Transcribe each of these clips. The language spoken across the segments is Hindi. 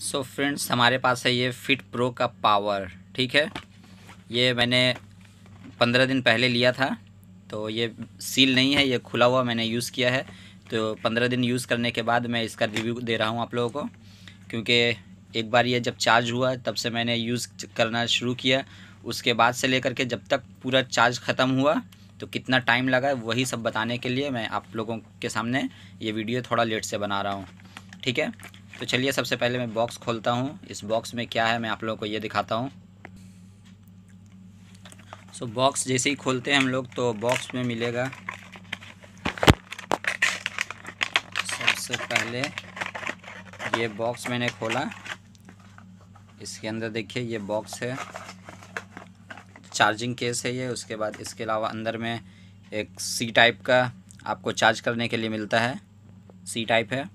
सो so फ्रेंड्स हमारे पास है ये फिट प्रो का पावर ठीक है ये मैंने पंद्रह दिन पहले लिया था तो ये सील नहीं है ये खुला हुआ मैंने यूज़ किया है तो पंद्रह दिन यूज़ करने के बाद मैं इसका रिव्यू दे रहा हूँ आप लोगों को क्योंकि एक बार ये जब चार्ज हुआ तब से मैंने यूज़ करना शुरू किया उसके बाद से लेकर के जब तक पूरा चार्ज ख़त्म हुआ तो कितना टाइम लगा वही सब बताने के लिए मैं आप लोगों के सामने ये वीडियो थोड़ा लेट से बना रहा हूँ ठीक है तो चलिए सबसे पहले मैं बॉक्स खोलता हूँ इस बॉक्स में क्या है मैं आप लोगों को ये दिखाता हूँ सो so, बॉक्स जैसे ही खोलते हैं हम लोग तो बॉक्स में मिलेगा सबसे पहले ये बॉक्स मैंने खोला इसके अंदर देखिए ये बॉक्स है चार्जिंग केस है ये उसके बाद इसके अलावा अंदर में एक सी टाइप का आपको चार्ज करने के लिए मिलता है सी टाइप है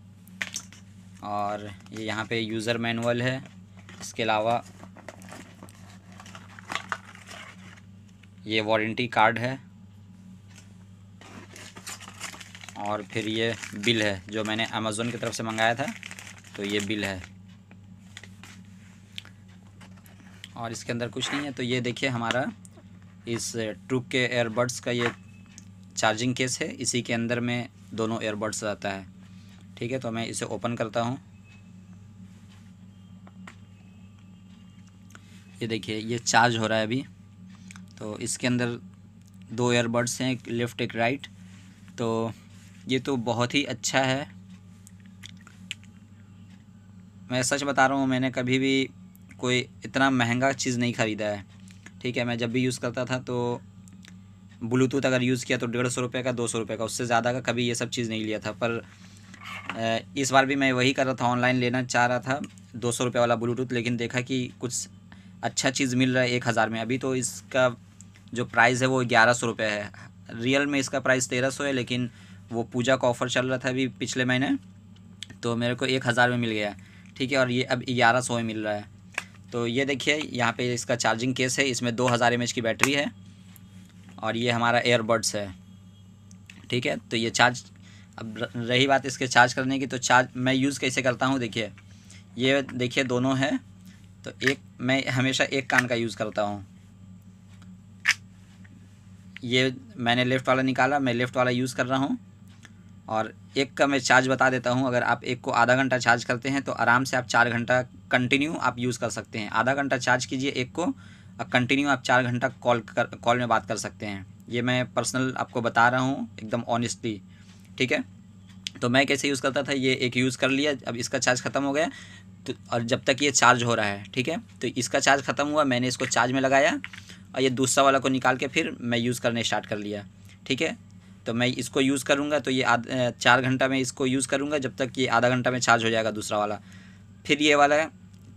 और ये यहाँ पे यूज़र मैनुअल है इसके अलावा ये वारंटी कार्ड है और फिर ये बिल है जो मैंने अमेज़ोन की तरफ से मंगाया था तो ये बिल है और इसके अंदर कुछ नहीं है तो ये देखिए हमारा इस ट्रूप के एयरबड्स का ये चार्जिंग केस है इसी के अंदर में दोनों एयरबड्स आता है ठीक है तो मैं इसे ओपन करता हूँ ये देखिए ये चार्ज हो रहा है अभी तो इसके अंदर दो एयरबड्स हैं एक लेफ़्ट एक राइट तो ये तो बहुत ही अच्छा है मैं सच बता रहा हूँ मैंने कभी भी कोई इतना महंगा चीज़ नहीं ख़रीदा है ठीक है मैं जब भी यूज़ करता था तो ब्लूटूथ अगर यूज़ किया तो डेढ़ सौ रुपये का दो सौ रुपये का उससे ज़्यादा का कभी ये सब चीज़ नहीं लिया था पर इस बार भी मैं वही कर रहा था ऑनलाइन लेना चाह रहा था दो सौ रुपये वाला ब्लूटूथ लेकिन देखा कि कुछ अच्छा चीज़ मिल रहा है एक हज़ार में अभी तो इसका जो प्राइस है वो ग्यारह सौ रुपये है रियल में इसका प्राइस तेरह सौ है लेकिन वो पूजा का ऑफ़र चल रहा था अभी पिछले महीने तो मेरे को एक हज़ार में मिल गया ठीक है और ये अब ग्यारह सौ में मिल रहा है तो ये देखिए यहाँ पे इसका चार्जिंग केस है इसमें दो हज़ार एम की बैटरी है और ये हमारा एयरबड्स है ठीक है तो ये चार्ज अब रही बात इसके चार्ज करने की तो चार्ज मैं यूज़ कैसे करता हूँ देखिए ये देखिए दोनों है तो एक मैं हमेशा एक कान का यूज़ करता हूँ ये मैंने लेफ़्ट वाला निकाला मैं लेफ़्ट वाला यूज़ कर रहा हूँ और एक का मैं चार्ज बता देता हूँ अगर आप एक को आधा घंटा चार्ज करते हैं तो आराम से आप चार घंटा कंटिन्यू आप यूज़ कर सकते हैं आधा घंटा चार्ज कीजिए एक को और कंटिन्यू आप चार घंटा कॉल कर कॉल में बात कर सकते हैं ये मैं पर्सनल आपको बता रहा हूँ एकदम ऑनेस्टली ठीक है तो मैं कैसे यूज़ करता था ये एक यूज़ कर लिया अब इसका चार्ज ख़त्म हो गया तो और जब तक ये चार्ज हो रहा है ठीक है तो इसका चार्ज ख़त्म हुआ मैंने इसको चार्ज में लगाया और ये दूसरा वाला को निकाल के फिर मैं यूज़ करने स्टार्ट कर लिया ठीक है तो मैं इसको यूज़ करूँगा तो ये चार घंटा में इसको यूज़ करूँगा जब तक ये आधा घंटा में चार्ज हो जाएगा दूसरा वाला फिर ये वाला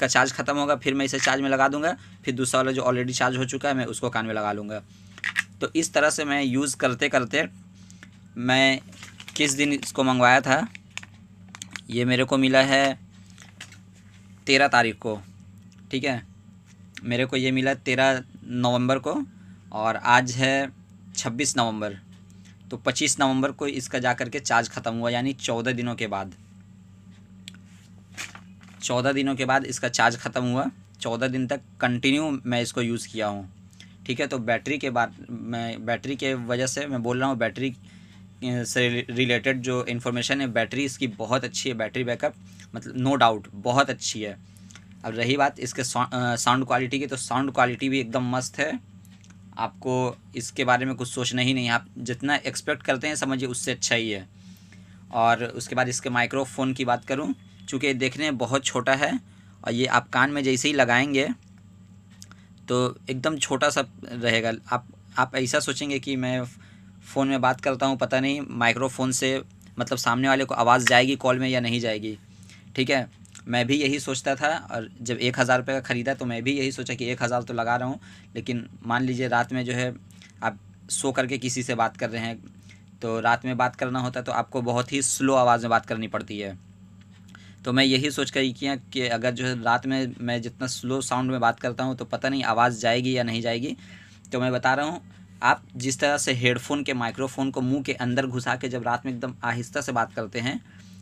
का चार्ज ख़त्म होगा फिर मैं इसे चार्ज में लगा दूँगा फिर दूसरा वाला जो ऑलरेडी चार्ज हो चुका है मैं उसको कान में लगा लूँगा तो इस तरह से मैं यूज़ करते करते मैं किस दिन इसको मंगवाया था ये मेरे को मिला है तेरह तारीख को ठीक है मेरे को ये मिला तेरह नवंबर को और आज है छब्बीस नवंबर तो पच्चीस नवंबर को इसका जा कर के चार्ज ख़त्म हुआ यानी चौदह दिनों के बाद चौदह दिनों के बाद इसका चार्ज ख़त्म हुआ चौदह दिन तक कंटिन्यू मैं इसको यूज़ किया हूँ ठीक है तो बैटरी के बाद मैं बैटरी के वजह से मैं बोल रहा हूँ बैटरी से रिलेटेड जो इन्फॉर्मेशन है बैटरी इसकी बहुत अच्छी है बैटरी बैकअप मतलब नो डाउट बहुत अच्छी है अब रही बात इसके साउंड क्वालिटी की तो साउंड क्वालिटी भी एकदम मस्त है आपको इसके बारे में कुछ सोचना ही नहीं आप जितना एक्सपेक्ट करते हैं समझिए उससे अच्छा ही है और उसके बाद इसके माइक्रोफोन की बात करूँ चूँकि ये देखने बहुत छोटा है और ये आप कान में जैसे ही लगाएंगे तो एकदम छोटा सा रहेगा आप आप ऐसा सोचेंगे कि मैं फ़ोन में बात करता हूँ पता नहीं माइक्रोफोन से मतलब सामने वाले को आवाज़ जाएगी कॉल में या नहीं जाएगी ठीक है मैं भी यही सोचता था और जब एक हज़ार रुपये का ख़रीदा तो मैं भी यही सोचा कि एक हज़ार तो लगा रहा हूँ लेकिन मान लीजिए रात में जो है आप सो करके किसी से बात कर रहे हैं तो रात में बात करना होता है तो आपको बहुत ही स्लो आवाज़ में बात करनी पड़ती है तो मैं यही सोच कर किया कि अगर जो है रात में मैं जितना स्लो साउंड में बात करता हूँ तो पता नहीं आवाज़ जाएगी या नहीं जाएगी तो मैं बता रहा हूँ आप जिस तरह से हेडफोन के माइक्रोफोन को मुंह के अंदर घुसा के जब रात में एकदम आहिस्ता से बात करते हैं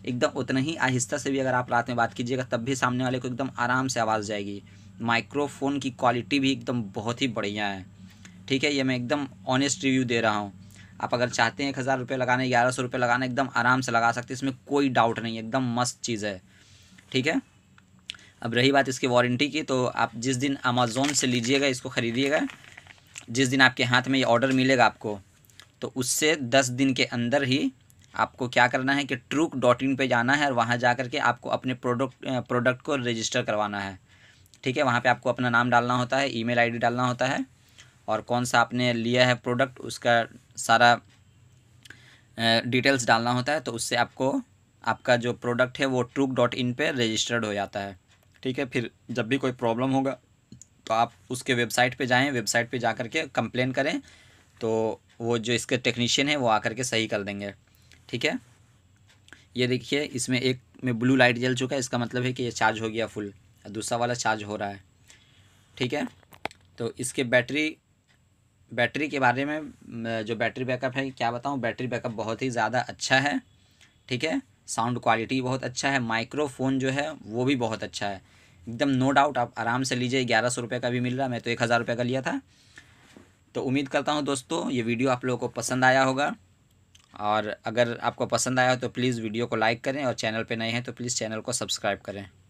एकदम उतना ही आहिस्ता से भी अगर आप रात में बात कीजिएगा तब भी सामने वाले को एकदम आराम से आवाज़ जाएगी माइक्रोफोन की क्वालिटी भी एकदम बहुत ही बढ़िया है ठीक है ये मैं एकदम ऑनेस्ट रिव्यू दे रहा हूँ आप अगर चाहते हैं एक हज़ार रुपये लगाने ग्यारह सौ रुपये लगाने एकदम आराम से लगा सकते हैं इसमें कोई डाउट नहीं है एकदम मस्त चीज़ है ठीक है अब रही बात इसकी वारंटी की तो आप जिस दिन अमेज़ोन से लीजिएगा इसको ख़रीदिएगा जिस दिन आपके हाथ में ये ऑर्डर मिलेगा आपको तो उससे दस दिन के अंदर ही आपको क्या करना है कि ट्रूक डॉट इन पर जाना है और वहाँ जा कर के आपको अपने प्रोडक्ट प्रोडक्ट को रजिस्टर करवाना है ठीक है वहाँ पे आपको अपना नाम डालना होता है ईमेल आईडी डालना होता है और कौन सा आपने लिया है प्रोडक्ट उसका सारा डिटेल्स डालना होता है तो उससे आपको आपका जो प्रोडक्ट है वो ट्रूक डॉट इन पर रजिस्टर्ड हो जाता है ठीक है फिर जब भी कोई प्रॉब्लम होगा तो आप उसके वेबसाइट पे जाएं वेबसाइट पे जा कर के कंप्लेन करें तो वो जो इसके टेक्नीशियन है वो आकर के सही कर देंगे ठीक है ये देखिए इसमें एक में ब्लू लाइट जल चुका है इसका मतलब है कि ये चार्ज हो गया फुल दूसरा वाला चार्ज हो रहा है ठीक है तो इसके बैटरी बैटरी के बारे में जो बैटरी बैकअप है क्या बताऊँ बैटरी बैकअप बहुत ही ज़्यादा अच्छा है ठीक है साउंड क्वालिटी बहुत अच्छा है माइक्रोफोन जो है वो भी बहुत अच्छा है एकदम नो डाउट आप आराम से लीजिए ग्यारह सौ रुपये का भी मिल रहा है मैं तो एक हज़ार रुपये का लिया था तो उम्मीद करता हूँ दोस्तों ये वीडियो आप लोगों को पसंद आया होगा और अगर आपको पसंद आया हो तो प्लीज़ वीडियो को लाइक करें और चैनल पर नए हैं तो प्लीज़ चैनल को सब्सक्राइब करें